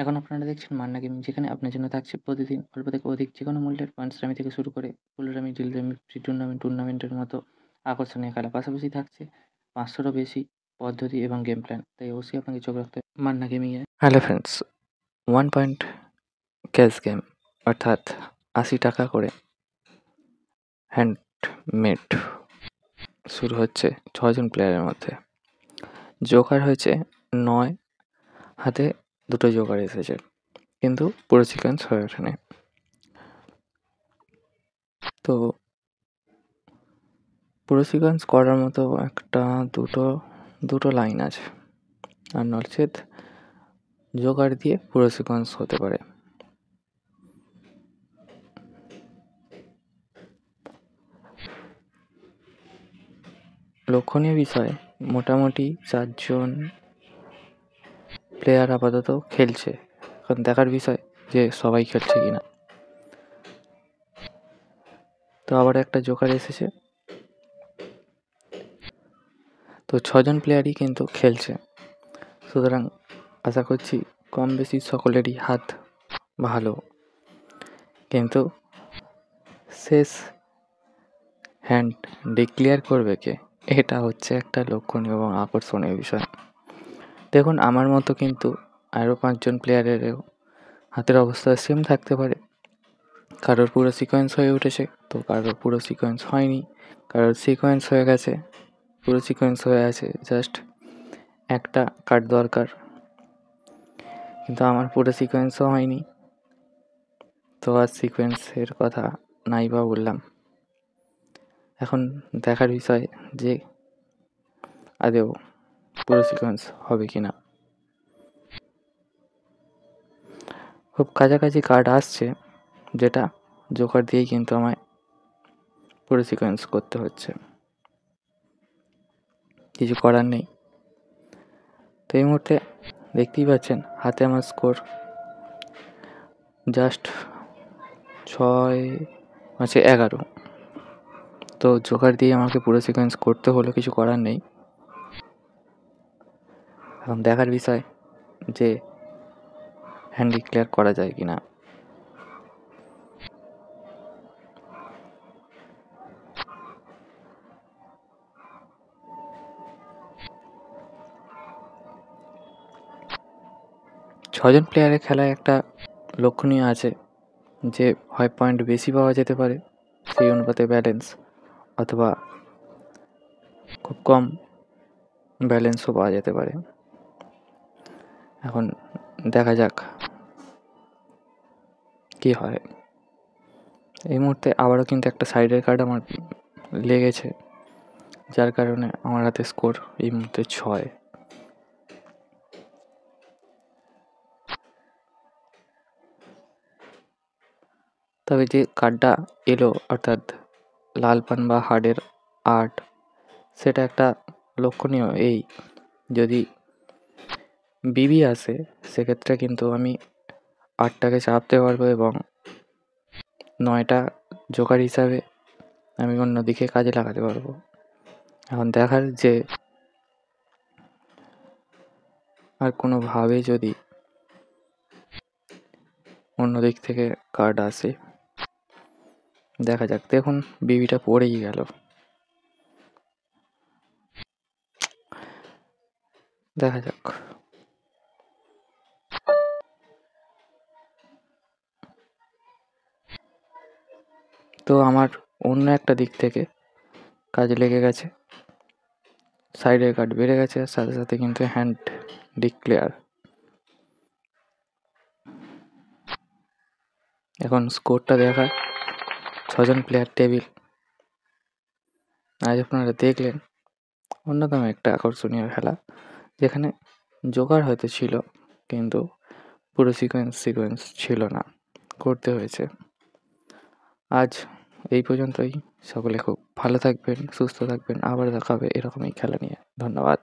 এখন আপনারা দেখছেন মান্না গেমিং যেখানে আপনার জন্য থাকছে প্রতিদিন অল্প থেকে অধিক যে কোনো মূল্যের পাঞ্চরামি থেকে শুরু করে ফুলরামি ডিলরামি ফ্রি টুর্নামেন্ট টুর্নামেন্টের মতো আকর্ষণীয় খেলা পাশাপাশি থাকছে পাঁচশোরও বেশি পদ্ধতি এবং গেম প্ল্যান তাই অবশ্যই আপনাকে চোখ রাখতে হবে মান্না গেমিংয়ে hello friends one point cash game অর্থাৎ আশি টাকা করে হ্যান্ডমেড শুরু হচ্ছে ছজন প্লেয়ারের মধ্যে জোকার হয়েছে নয় হাতে দুটো জোগাড় এসেছে কিন্তু পুরো সিকোয়েন্স হয়ে ওঠেনি তো পুরো সিকোয়েন্স করার মতো একটা দুটো দুটো লাইন আছে আর নচেত জোগাড় দিয়ে পুরো সিকোয়েন্স হতে পারে লক্ষণীয় বিষয় মোটামুটি চারজন প্লেয়ার আপাতত খেলছে এখন দেখার বিষয় যে সবাই খেলছে কি না তো আবার একটা জোকার এসেছে তো ছজন প্লেয়ারই কিন্তু খেলছে সুতরাং আশা করছি কম বেশি সকলেরই হাত ভালো কিন্তু শেষ হ্যান্ড ডিক্লেয়ার করবে কে এটা হচ্ছে একটা লক্ষণীয় এবং আকর্ষণীয় বিষয় দেখুন আমার মতো কিন্তু আরও পাঁচজন প্লেয়ারেরও হাতের অবস্থা সেম থাকতে পারে কারোর পুরো সিকোয়েন্স হয়ে উঠেছে তো কারোর পুরো সিকোয়েন্স হয়নি কারোর সিকোয়েন্স হয়ে গেছে পুরো সিকোয়েন্স হয়ে আছে জাস্ট একটা কাট দরকার কিন্তু আমার পুরো সিকোয়েন্সও হয়নি তো আর সিকোয়েন্সের কথা নাই বা বললাম এখন দেখার বিষয় যে আদেও পুরো সিকোয়েন্স হবে কি না খুব কাছাকাছি কার্ড আসছে যেটা জোকার দিয়েই কিন্তু আমায় পুরো সিকোয়েন্স করতে হচ্ছে কিছু করার নেই তো এই মুহূর্তে দেখতেই পাচ্ছেন হাতে আমার স্কোর জাস্ট ছয় পাঁচে আচ্ছা, এগারো তো জোকার দিয়ে আমাকে পুরো সিকোয়েন্স করতে হলো কিছু করার নেই এখন দেখার বিষয় যে হ্যান্ডি ক্লিয়ার করা যায় কি না ছজন প্লেয়ারের খেলায় একটা লক্ষণীয় আছে যে হয় পয়েন্ট বেশি পাওয়া যেতে পারে সেই অনুপাতে ব্যালেন্স অথবা খুব কম ব্যালেন্সও পাওয়া যেতে পারে এখন দেখা যাক কি হয় এই মুহূর্তে আবারও কিন্তু একটা সাইডের কার্ড আমার লেগেছে যার কারণে আমার হাতে স্কোর এই মুহূর্তে ছয় তবে যে কার্ডটা এলো অর্থাৎ লাল পান বা হার্ডের আর্ট সেটা একটা লক্ষণীয় এই যদি বিবি আসে সেক্ষেত্রে কিন্তু আমি আটটাকে চাপতে পারবো এবং নয়টা জোকার হিসাবে আমি অন্যদিকে কাজে লাগাতে পারবো এখন দেখার যে আর কোনোভাবে যদি অন্য দিক থেকে কার্ড আসে দেখা যাক দেখুন বিবিটা পড়েই গেল দেখা যাক তো আমার অন্য একটা দিক থেকে কাজে লেগে গেছে সাইডের কাট বেড়ে গেছে আর সাথে সাথে কিন্তু হ্যান্ড ডিক্লেয়ার এখন স্কোরটা দেখা ছজন প্লেয়ার টেবিল আজ আপনারা দেখলেন অন্যতম একটা আকর্ষণীয় খেলা যেখানে জোগাড় হয়তো ছিল কিন্তু পুরো সিকোয়েন্স সিকোয়েন্স ছিল না করতে হয়েছে আজ এই পর্যন্তই সকলে খুব ভালো থাকবেন সুস্থ থাকবেন আবার দেখা হবে এরকমই খেলা নিয়ে ধন্যবাদ